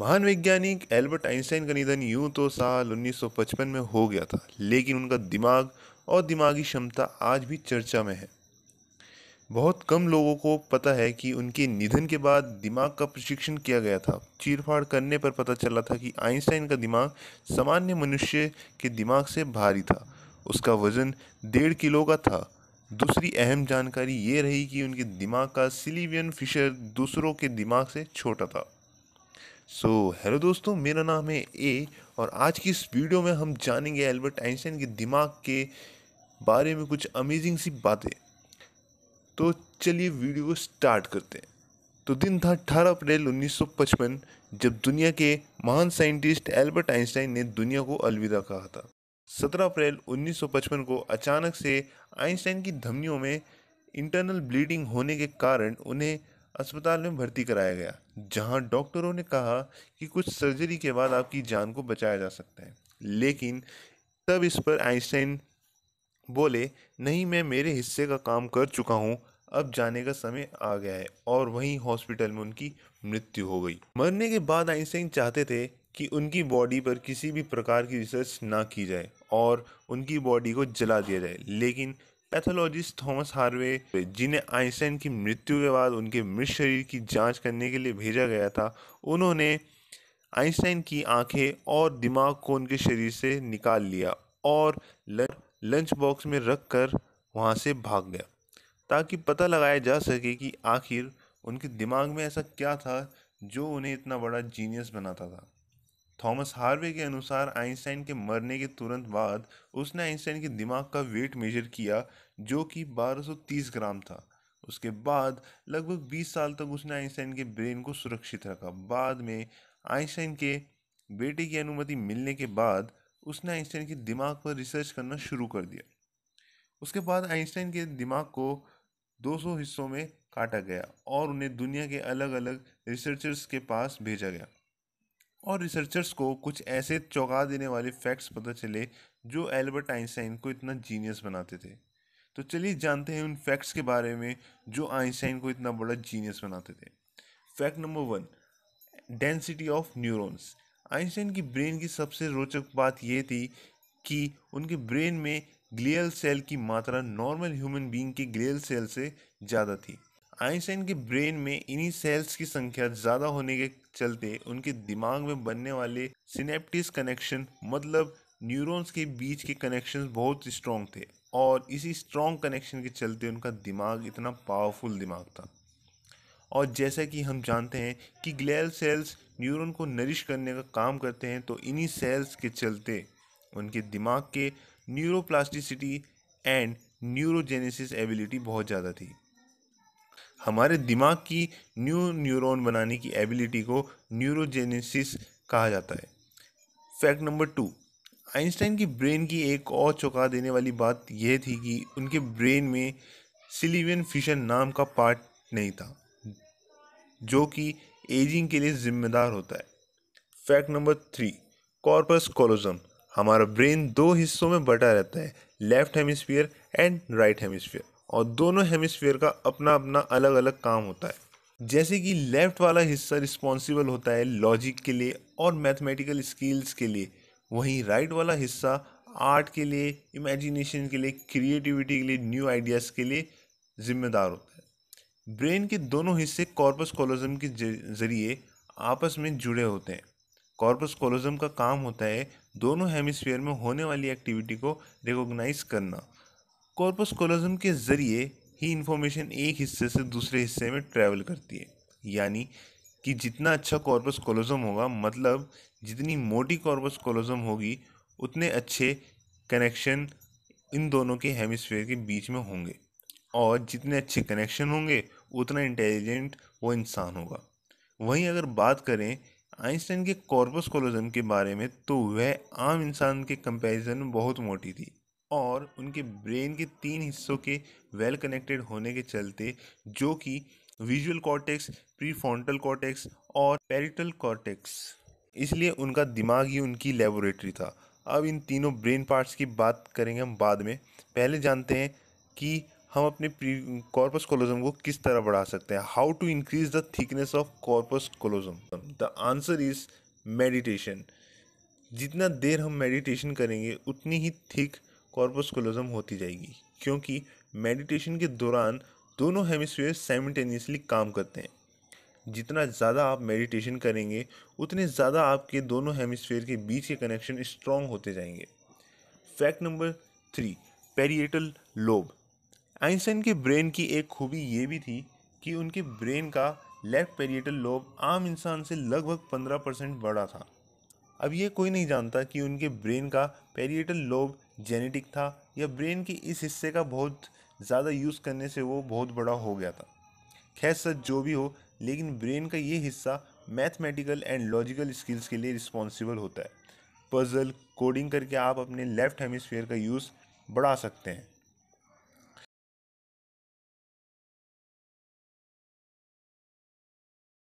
महान वैज्ञानिक Albert Einstein का निधन यूं तो साल 1955 में हो गया था लेकिन उनका दिमाग और दिमागी क्षमता आज भी चर्चा में है बहुत कम लोगों को पता है कि उनके निधन के बाद दिमाग का प्रशिक्षण किया गया था चीरफाड़ करने पर पता चला था कि आइंस्टाइन का दिमाग सामान्य मनुष्य के दिमाग से भारी था उसका वज़न डेढ़ किलो का था दूसरी अहम जानकारी ये रही कि उनके दिमाग का सिलीवियन फिशर दूसरों के दिमाग से छोटा था सो so, हेलो दोस्तों मेरा नाम है ए और आज की इस वीडियो में हम जानेंगे एल्बर्ट आइंस्टाइन के दिमाग के बारे में कुछ अमेजिंग सी बातें तो चलिए वीडियो स्टार्ट करते हैं तो दिन था 18 अप्रैल 1955 जब दुनिया के महान साइंटिस्ट एल्बर्ट आइंस्टाइन ने दुनिया को अलविदा कहा था 17 अप्रैल 1955 को अचानक से आइंस्टाइन की धमनियों में इंटरनल ब्लीडिंग होने के कारण उन्हें अस्पताल में भर्ती कराया गया जहां डॉक्टरों ने कहा कि कुछ सर्जरी के बाद आपकी जान को बचाया जा सकता है लेकिन तब इस पर आइंस्टाइन बोले नहीं मैं मेरे हिस्से का काम कर चुका हूँ अब जाने का समय आ गया है और वहीं हॉस्पिटल में उनकी मृत्यु हो गई मरने के बाद आइंस्टाइन चाहते थे कि उनकी बॉडी पर किसी भी प्रकार की रिसर्च ना की जाए और उनकी बॉडी को जला दिया जाए लेकिन पैथोलॉजिस्ट थॉमस हार्वे जिन्हें आइंस्टाइन की मृत्यु के बाद उनके मृत शरीर की जांच करने के लिए भेजा गया था उन्होंने आइंस्टाइन की आंखें और दिमाग को उनके शरीर से निकाल लिया और लंच बॉक्स में रख कर वहाँ से भाग गया ताकि पता लगाया जा सके कि आखिर उनके दिमाग में ऐसा क्या था जो उन्हें इतना बड़ा जीनियस बनाता था थॉमस हार्वे के अनुसार आइंस्टाइन के मरने के तुरंत बाद उसने आइंस्टाइन के दिमाग का वेट मेजर किया जो कि 1230 ग्राम था उसके बाद लगभग 20 साल तक उसने आइंस्टाइन के ब्रेन को सुरक्षित रखा बाद में आइंस्टाइन के बेटे की अनुमति मिलने के बाद उसने आइंस्टाइन के दिमाग पर रिसर्च करना शुरू कर दिया उसके बाद आइंस्टाइन के दिमाग को 200 हिस्सों में काटा गया और उन्हें दुनिया के अलग अलग रिसर्चर्स के पास भेजा गया और रिसर्चर्स को कुछ ऐसे चौंका देने वाले फैक्ट्स पता चले जो एल्बर्ट आइंस्टाइन को इतना जीनियस बनाते थे तो चलिए जानते हैं उन फैक्ट्स के बारे में जो आइंस्टाइन को इतना बड़ा जीनियस बनाते थे fact number one density of neurons Einstein की ब्रेन की सबसे रोचक बात यह थी कि उनके ब्रेन में ग्लियल सेल की मात्रा नॉर्मल ह्यूमन बींग के ग्लियल सेल से ज़्यादा थी आइंस्टाइन के ब्रेन में इन्हीं सेल्स की संख्या ज़्यादा होने के चलते उनके दिमाग में बनने वाले सिनेप्टिस कनेक्शन मतलब न्यूरॉन्स के बीच के कनेक्शन बहुत स्ट्रॉन्ग थे और इसी स्ट्रॉन्ग कनेक्शन के चलते उनका दिमाग इतना पावरफुल दिमाग था और जैसा कि हम जानते हैं कि ग्लैल सेल्स न्यूरॉन को नरिश करने का काम करते हैं तो इन्हीं सेल्स के चलते उनके दिमाग के न्यूरोप्लास्टिसिटी एंड न्यूरोजेनेसिस एबिलिटी बहुत ज़्यादा थी हमारे दिमाग की न्यू न्यूरॉन बनाने की एबिलिटी को न्यूरोजेनेसिस कहा जाता है फैक्ट नंबर टू आइंस्टाइन की ब्रेन की एक और चौंका देने वाली बात यह थी कि उनके ब्रेन में सिलिवियन फिशन नाम का पार्ट नहीं था जो कि एजिंग के लिए जिम्मेदार होता है fact number three corpus callosum हमारा ब्रेन दो हिस्सों में बटा रहता है left hemisphere and right hemisphere और दोनों हेमिसफेयर का अपना अपना अलग अलग काम होता है जैसे कि लेफ्ट वाला हिस्सा रिस्पॉन्सिबल होता है लॉजिक के लिए और मैथमेटिकल स्किल्स के लिए वहीं राइट वाला हिस्सा आर्ट के लिए इमेजिनेशन के लिए क्रिएटिविटी के लिए न्यू आइडियाज़ के लिए जिम्मेदार होता है ब्रेन के दोनों हिस्से कॉर्पस कोलोजम के जरिए आपस में जुड़े होते हैं कॉर्पस कोलोजम का काम होता है दोनों हेमिस्फीयर में होने वाली एक्टिविटी को रिकॉग्नाइज करना कॉर्पस कोलोजम के ज़रिए ही इन्फॉर्मेशन एक हिस्से से दूसरे हिस्से में ट्रैवल करती है यानी कि जितना अच्छा कॉर्पस कोलोजम होगा मतलब जितनी मोटी कॉर्पस कोलोजम होगी उतने अच्छे कनेक्शन इन दोनों के हेमिस्फेयर के बीच में होंगे और जितने अच्छे कनेक्शन होंगे उतना इंटेलिजेंट वो इंसान होगा वहीं अगर बात करें आइंस्टाइन के कॉर्पस कोलोजम के बारे में तो वह आम इंसान के कंपैरिजन में बहुत मोटी थी और उनके ब्रेन के तीन हिस्सों के वेल कनेक्टेड होने के चलते जो कि विजुअल कॉर्टेक्स प्रीफ्रंटल कॉर्टेक्स और पेरिटल कॉर्टेक्स इसलिए उनका दिमाग ही उनकी लेबोरेटरी था अब इन तीनों ब्रेन पार्ट्स की बात करेंगे हम बाद में पहले जानते हैं कि हम अपने कॉर्पस कोलोजम को किस तरह बढ़ा सकते हैं how to increase the thickness of corpus callosum the answer is meditation जितना देर हम मेडिटेशन करेंगे उतनी ही थिक कॉर्पस्कुलज़म होती जाएगी क्योंकि मेडिटेशन के दौरान दोनों हेमिसफेयर साइमटेनियसली काम करते हैं जितना ज़्यादा आप मेडिटेशन करेंगे उतने ज़्यादा आपके दोनों हेमिसफेयर के बीच के कनेक्शन स्ट्रॉन्ग होते जाएंगे fact number three parietal lobe Einstein के ब्रेन की एक खूबी ये भी थी कि उनके ब्रेन का लेफ्ट पेरिएटल लोब आम इंसान से लगभग पंद्रह परसेंट बड़ा था अब ये कोई नहीं जानता कि उनके ब्रेन का पेरिएटल लोब जेनेटिक था या ब्रेन के इस हिस्से का बहुत ज़्यादा यूज़ करने से वो बहुत बड़ा हो गया था खैर सच जो भी हो लेकिन ब्रेन का ये हिस्सा मैथमेटिकल एंड लॉजिकल स्किल्स के लिए रिस्पॉन्सिबल होता है पजल कोडिंग करके आप अपने लेफ्ट हेमिसफेयर का यूज़ बढ़ा सकते हैं